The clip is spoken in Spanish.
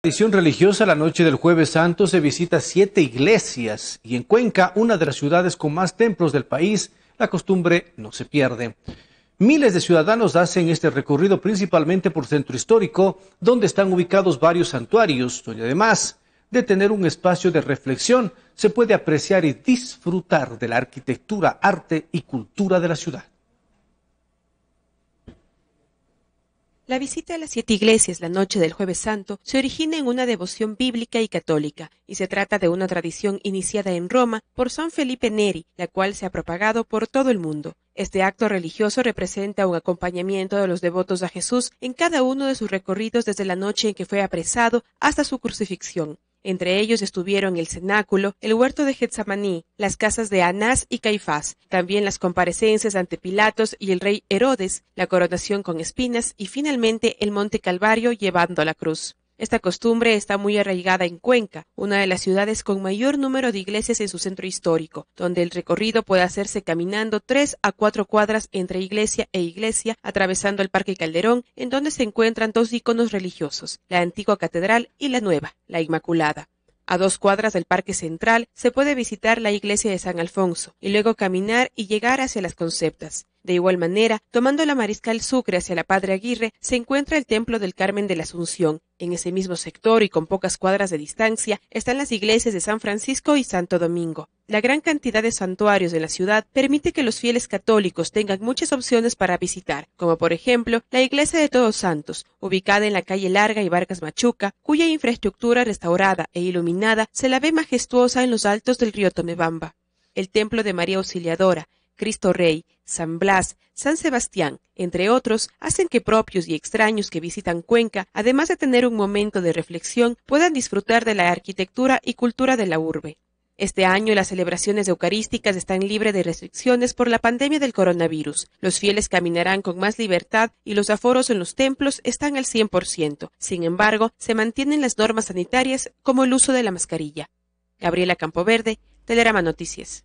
tradición religiosa, la noche del jueves santo se visita siete iglesias y en Cuenca, una de las ciudades con más templos del país, la costumbre no se pierde. Miles de ciudadanos hacen este recorrido principalmente por centro histórico, donde están ubicados varios santuarios, donde además de tener un espacio de reflexión, se puede apreciar y disfrutar de la arquitectura, arte y cultura de la ciudad. La visita a las siete iglesias la noche del jueves santo se origina en una devoción bíblica y católica, y se trata de una tradición iniciada en Roma por San Felipe Neri, la cual se ha propagado por todo el mundo. Este acto religioso representa un acompañamiento de los devotos a Jesús en cada uno de sus recorridos desde la noche en que fue apresado hasta su crucifixión. Entre ellos estuvieron el cenáculo, el huerto de Getsamaní, las casas de Anás y Caifás, también las comparecencias ante Pilatos y el rey Herodes, la coronación con espinas y finalmente el monte Calvario llevando la cruz. Esta costumbre está muy arraigada en Cuenca, una de las ciudades con mayor número de iglesias en su centro histórico, donde el recorrido puede hacerse caminando tres a cuatro cuadras entre iglesia e iglesia, atravesando el Parque Calderón, en donde se encuentran dos iconos religiosos, la antigua catedral y la nueva, la Inmaculada. A dos cuadras del Parque Central se puede visitar la iglesia de San Alfonso y luego caminar y llegar hacia las Conceptas. De igual manera, tomando la Mariscal Sucre hacia la Padre Aguirre, se encuentra el Templo del Carmen de la Asunción. En ese mismo sector y con pocas cuadras de distancia están las iglesias de San Francisco y Santo Domingo. La gran cantidad de santuarios de la ciudad permite que los fieles católicos tengan muchas opciones para visitar, como por ejemplo la iglesia de Todos Santos, ubicada en la calle Larga y Vargas Machuca, cuya infraestructura restaurada e iluminada se la ve majestuosa en los altos del río Tomebamba el templo de María Auxiliadora, Cristo Rey, San Blas, San Sebastián, entre otros, hacen que propios y extraños que visitan Cuenca, además de tener un momento de reflexión, puedan disfrutar de la arquitectura y cultura de la urbe. Este año las celebraciones eucarísticas están libres de restricciones por la pandemia del coronavirus. Los fieles caminarán con más libertad y los aforos en los templos están al 100%. Sin embargo, se mantienen las normas sanitarias como el uso de la mascarilla. Gabriela Campoverde, Telerama Noticias.